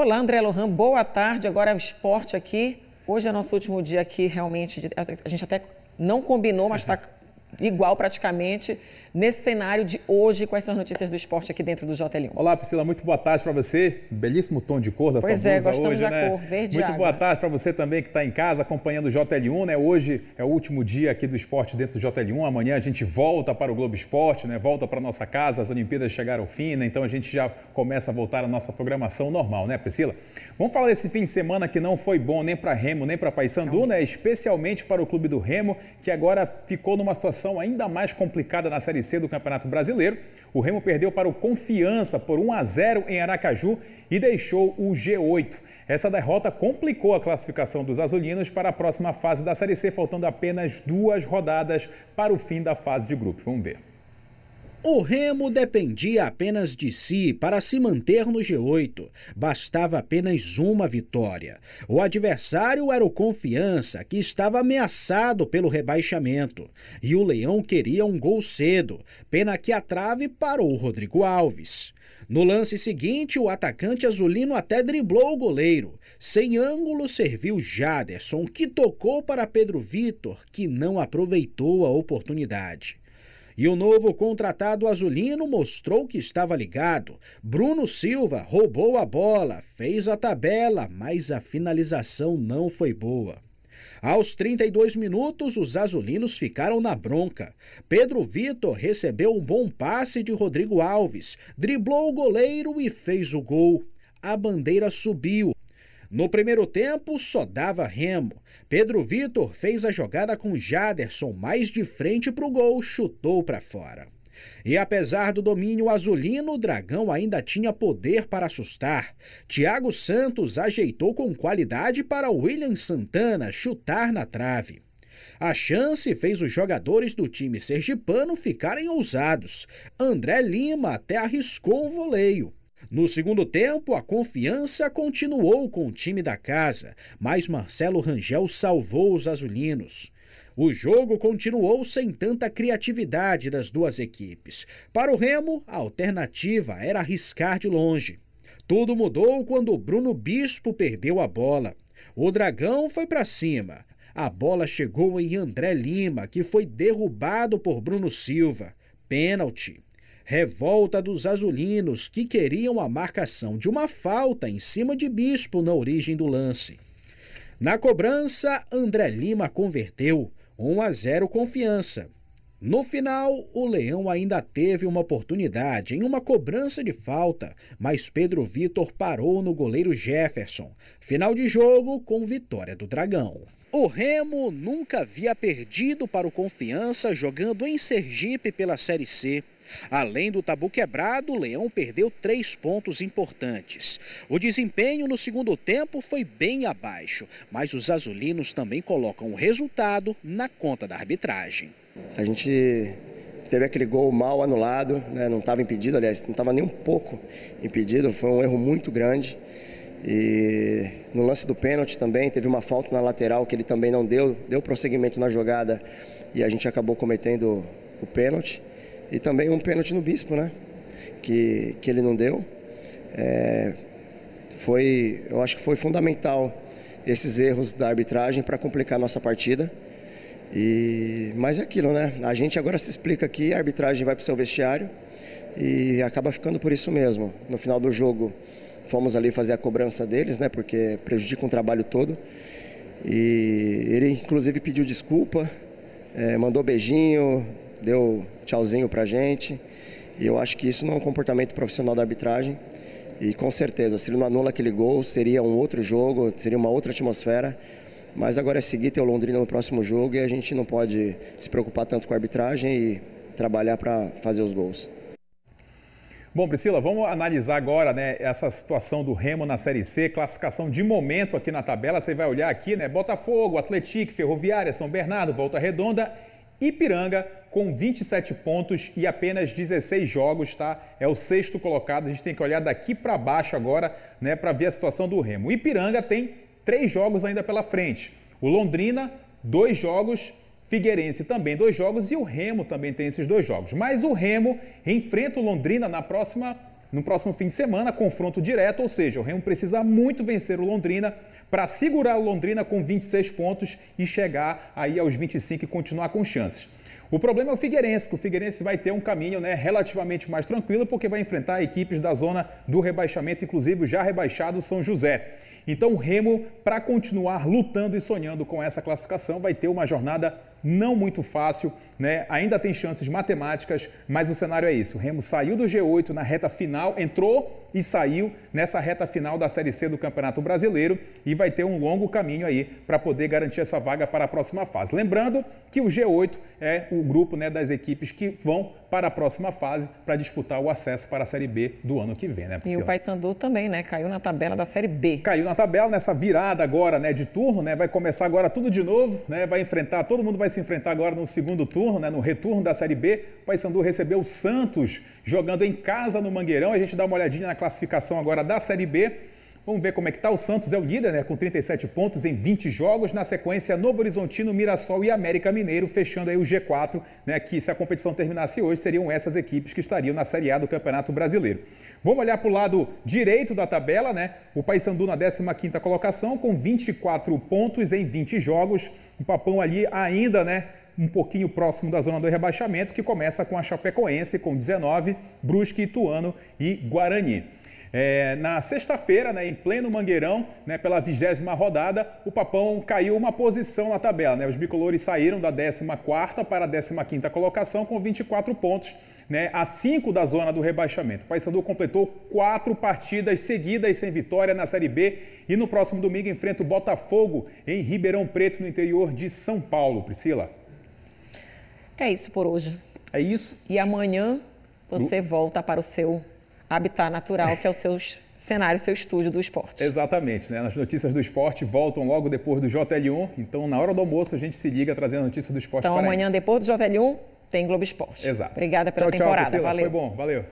Olá, André Lohan, boa tarde. Agora é o esporte aqui. Hoje é nosso último dia aqui, realmente. A gente até não combinou, mas está igual praticamente nesse cenário de hoje, quais são as notícias do esporte aqui dentro do JL1. Olá, Priscila, muito boa tarde para você. Belíssimo tom de cor da pois sua é, blusa hoje, da né? Cor, verde muito água. boa tarde para você também que está em casa acompanhando o JL1, né? Hoje é o último dia aqui do esporte dentro do JL1. Amanhã a gente volta para o Globo Esporte, né? Volta para nossa casa. As Olimpíadas chegaram ao fim, né? Então a gente já começa a voltar à nossa programação normal, né, Priscila? Vamos falar desse fim de semana que não foi bom nem para Remo, nem para Paysandu, né? Especialmente para o clube do Remo, que agora ficou numa situação ainda mais complicada na Série C do Campeonato Brasileiro. O Remo perdeu para o Confiança por 1 a 0 em Aracaju e deixou o G8. Essa derrota complicou a classificação dos azulinos para a próxima fase da Série C, faltando apenas duas rodadas para o fim da fase de grupos. Vamos ver. O Remo dependia apenas de si para se manter no G8. Bastava apenas uma vitória. O adversário era o Confiança, que estava ameaçado pelo rebaixamento. E o Leão queria um gol cedo, pena que a trave parou Rodrigo Alves. No lance seguinte, o atacante azulino até driblou o goleiro. Sem ângulo, serviu Jaderson, que tocou para Pedro Vitor, que não aproveitou a oportunidade. E o novo contratado azulino mostrou que estava ligado. Bruno Silva roubou a bola, fez a tabela, mas a finalização não foi boa. Aos 32 minutos, os azulinos ficaram na bronca. Pedro Vitor recebeu um bom passe de Rodrigo Alves, driblou o goleiro e fez o gol. A bandeira subiu. No primeiro tempo, só dava remo. Pedro Vitor fez a jogada com Jaderson mais de frente para o gol, chutou para fora. E apesar do domínio azulino, o Dragão ainda tinha poder para assustar. Thiago Santos ajeitou com qualidade para William Santana chutar na trave. A chance fez os jogadores do time sergipano ficarem ousados. André Lima até arriscou um voleio. No segundo tempo, a confiança continuou com o time da casa, mas Marcelo Rangel salvou os azulinos. O jogo continuou sem tanta criatividade das duas equipes. Para o Remo, a alternativa era arriscar de longe. Tudo mudou quando Bruno Bispo perdeu a bola. O Dragão foi para cima. A bola chegou em André Lima, que foi derrubado por Bruno Silva. Pênalti. Revolta dos azulinos, que queriam a marcação de uma falta em cima de Bispo na origem do lance. Na cobrança, André Lima converteu 1 a 0 confiança. No final, o Leão ainda teve uma oportunidade em uma cobrança de falta, mas Pedro Vitor parou no goleiro Jefferson. Final de jogo com vitória do Dragão. O Remo nunca havia perdido para o Confiança jogando em Sergipe pela Série C. Além do tabu quebrado, o Leão perdeu três pontos importantes. O desempenho no segundo tempo foi bem abaixo, mas os azulinos também colocam o resultado na conta da arbitragem. A gente teve aquele gol mal anulado, né? não estava impedido, aliás, não estava nem um pouco impedido, foi um erro muito grande. E no lance do pênalti também teve uma falta na lateral que ele também não deu, deu prosseguimento na jogada e a gente acabou cometendo o pênalti. E também um pênalti no Bispo, né? Que, que ele não deu. É, foi, eu acho que foi fundamental esses erros da arbitragem para complicar a nossa partida. E, mas é aquilo, né? A gente agora se explica que a arbitragem vai para o seu vestiário e acaba ficando por isso mesmo. No final do jogo, fomos ali fazer a cobrança deles, né? Porque prejudica um trabalho todo. E ele, inclusive, pediu desculpa, é, mandou beijinho, deu tchauzinho para a gente. E eu acho que isso não é um comportamento profissional da arbitragem. E com certeza, se ele não anula aquele gol, seria um outro jogo, seria uma outra atmosfera. Mas agora é seguir ter o Londrina no próximo jogo e a gente não pode se preocupar tanto com a arbitragem e trabalhar para fazer os gols. Bom, Priscila, vamos analisar agora né, essa situação do Remo na Série C, classificação de momento aqui na tabela. Você vai olhar aqui, né? Botafogo, Atlético, Ferroviária, São Bernardo, Volta Redonda, Ipiranga, com 27 pontos e apenas 16 jogos, tá? É o sexto colocado. A gente tem que olhar daqui para baixo agora, né, para ver a situação do Remo. O Ipiranga tem três jogos ainda pela frente. O Londrina, dois jogos. Figueirense também dois jogos e o Remo também tem esses dois jogos. Mas o Remo enfrenta o Londrina na próxima no próximo fim de semana, confronto direto, ou seja, o Remo precisa muito vencer o Londrina para segurar o Londrina com 26 pontos e chegar aí aos 25 e continuar com chances. O problema é o Figueirense, que o Figueirense vai ter um caminho né, relativamente mais tranquilo, porque vai enfrentar equipes da zona do rebaixamento, inclusive já rebaixado São José. Então o Remo, para continuar lutando e sonhando com essa classificação, vai ter uma jornada não muito fácil, né? Ainda tem chances matemáticas, mas o cenário é isso. O Remo saiu do G8 na reta final, entrou e saiu nessa reta final da Série C do Campeonato Brasileiro e vai ter um longo caminho aí para poder garantir essa vaga para a próxima fase. Lembrando que o G8 é o grupo né, das equipes que vão para a próxima fase para disputar o acesso para a Série B do ano que vem, né? Priscila? E o Paysandu também, né? Caiu na tabela da Série B. Caiu na tabela nessa virada agora, né, de turno, né, vai começar agora tudo de novo, né, vai enfrentar, todo mundo vai se enfrentar agora no segundo turno, né, no retorno da Série B. O Paysandu recebeu o Santos jogando em casa no Mangueirão. A gente dá uma olhadinha na classificação agora da Série B. Vamos ver como é que está. O Santos é o líder, né, com 37 pontos em 20 jogos. Na sequência, Novo Horizontino, Mirassol e América Mineiro, fechando aí o G4, né, que se a competição terminasse hoje, seriam essas equipes que estariam na Série A do Campeonato Brasileiro. Vamos olhar para o lado direito da tabela, né? O Paysandu na 15 colocação, com 24 pontos em 20 jogos. O Papão ali ainda, né, um pouquinho próximo da zona do rebaixamento, que começa com a Chapecoense com 19, Brusque, Ituano e Guarani. É, na sexta-feira, né, em pleno Mangueirão, né, pela vigésima rodada, o Papão caiu uma posição na tabela. Né? Os bicolores saíram da 14 para a 15 colocação com 24 pontos, né, a 5 da zona do rebaixamento. O Paysandu completou quatro partidas seguidas sem vitória na Série B e no próximo domingo enfrenta o Botafogo em Ribeirão Preto, no interior de São Paulo. Priscila? É isso por hoje. É isso. E amanhã você volta para o seu habitat natural, que é o seu cenário, seu estúdio do esporte. Exatamente, né? As notícias do esporte voltam logo depois do JL1, então na hora do almoço a gente se liga trazendo a notícia do esporte Então amanhã depois do JL1 tem Globo Esporte. Exato. Obrigada pela tchau, temporada. Tchau, Valeu. Foi bom, valeu.